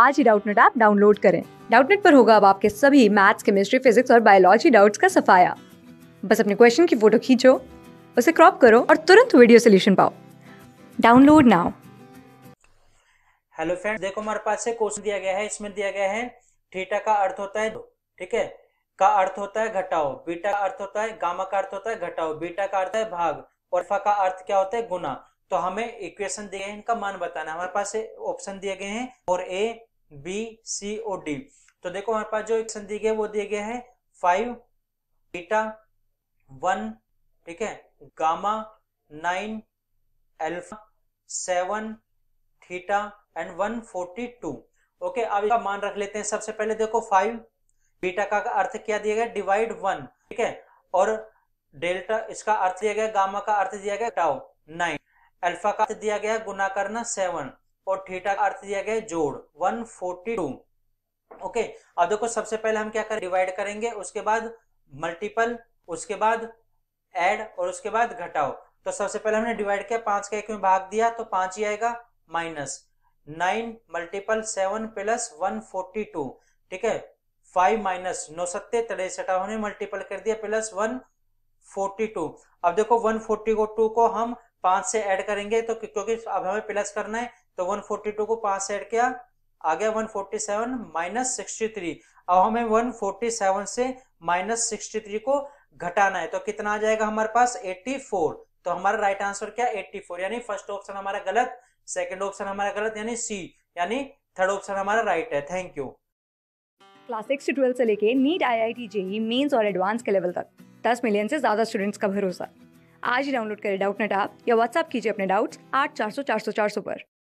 आज ही Doubtnut app download करें डाउटनेट पर होगा अब आपके सभी मैथ्स केमिस्ट्री फिजिक्स और बायोलॉजी डाउट्स का सफाया बस अपने क्वेश्चन की फोटो खींचो उसे क्रॉप करो और तुरंत वीडियो सोल्यूशन पाओ डाउनलोड नाउ हेलो फ्रेंड्स देखो हमारे पास से क्वेश्चन दिया गया है इसमें दिया गया है थीटा का अर्थ होता है ठीक है का अर्थ होता है घटाओ बीटा का अर्थ होता है गामा का अर्थ होता है घटाओ बीटा का अर्थ है भाग और फा का अर्थ क्या होता है गुना तो हमें इक्वेशन दिए हैं इनका मान बताना हमारे पास ऑप्शन दिए गए हैं और ए बी सी और डी तो देखो हमारे पास जो एक दिए गए वो दिए गए हैं फाइव बीटा वन ठीक है gamma nine alpha seven theta and one forty two okay अब इसका मान रख लेते हैं सबसे पहले देखो फाइव बीटा का अर्थ क्या दिया गया डिवाइड वन ठीक है और डेल्टा इसका अर्थ दिया गया गामा का अर्थ दिया गया टाओ नाइन अल्फा का अर्थ दिया गया गुना करना सेवन और थीटा का अर्थ दिया गया जोड़ टू ओके अब देखो सबसे पहले हम क्या करें डिवाइड करेंगे उसके बाद मल्टीपल उसके बाद एड और उसके बाद घटाओ तो सबसे पहले हमने डिवाइड किया पांच का एक में भाग दिया तो पांच ही आएगा minus nine multiple seven plus one forty two ठीक है फाइव माइनस नौ सत्ते तिरसठ होने मल्टीपल कर दिया प्लस वन फोर्टी टू अब देखो वन फोर्टी को टू को हम पांच से ऐड करेंगे तो क्योंकि अब हमें प्लस करना है तो 142 को पांच से ऐड किया आ गया 147 फोर्टी सेवन माइनस सिक्सटी अब हमें 147 से माइनस सिक्सटी को घटाना है तो कितना आ जाएगा हमारे पास 84 तो हमारा राइट आंसर क्या 84 यानी फर्स्ट ऑप्शन हमारा गलत सेकंड ऑप्शन हमारा गलत यानी सी यानी थर्ड ऑप्शन हमारा राइट है थैंक यू क्लास सिक्स से ट्वेल्थ से लेके NEET IIT JEE mains और एडवांस के लेवल तक दस मिलियन से ज्यादा स्टूडेंट्स का भरोसा आज ही डाउनलोड करें डाउट नेट आप या व्हाट्सअप कीजिए अपने डाउट्स आठ चार सौ चार सौ चार सौ पर